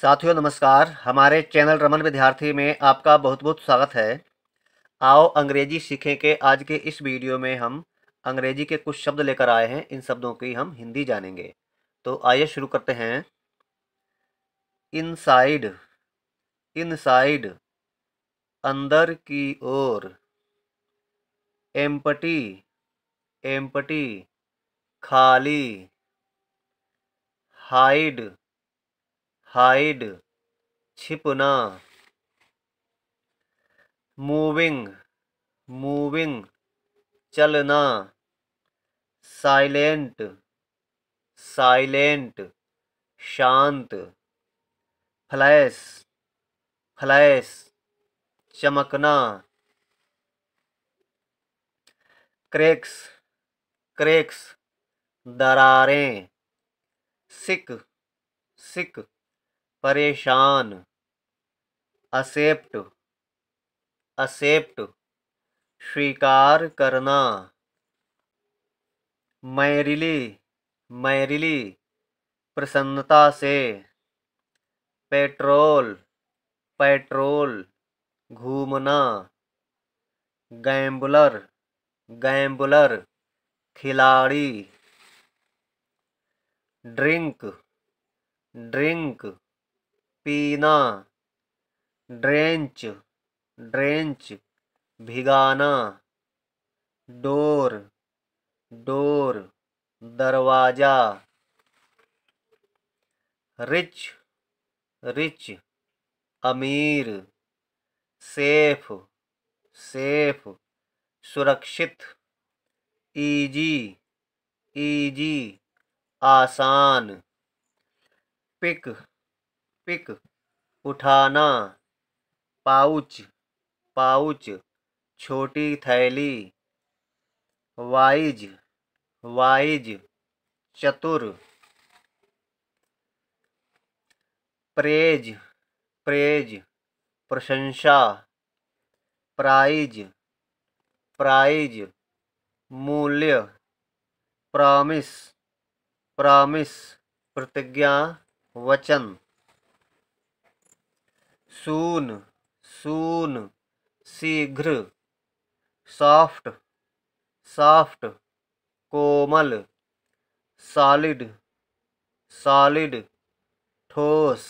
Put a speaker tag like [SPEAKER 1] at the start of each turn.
[SPEAKER 1] साथियों नमस्कार हमारे चैनल रमन विद्यार्थी में आपका बहुत बहुत स्वागत है आओ अंग्रेजी सीखें के आज के इस वीडियो में हम अंग्रेजी के कुछ शब्द लेकर आए हैं इन शब्दों की हम हिंदी जानेंगे तो आइए शुरू करते हैं इनसाइड इनसाइड अंदर की ओर एम्पटी एम्पटी खाली हाइड हाइड छिपना मूविंग मूविंग चलना साइलेंट साइलेंट शांत फ्लैश फ्लैश चमकना क्रेक्स क्रेक्स दरारें सिक सिक परेशान असेप्ट असेप्ट स्वीकार करना मैरिली मैरिली प्रसन्नता से पेट्रोल पेट्रोल घूमना गैम्बुलर गैम्बुलर खिलाड़ी ड्रिंक ड्रिंक पीना ड्रेंच ड्रेंच भिगाना डोर डोर दरवाजा रिच रिच अमीर सेफ सेफ सुरक्षित ईजी ईजी आसान पिक पिक उठाना पाउच पाउच छोटी थैली वाइज वाइज चतुर प्रेज प्रेज प्रशंसा प्राइज प्राइज मूल्य प्रामिस प्रामिस प्रतिज्ञा वचन सून सून शीघ्र सॉफ्ट सॉफ्ट कोमल सॉलिड सॉलिड ठोस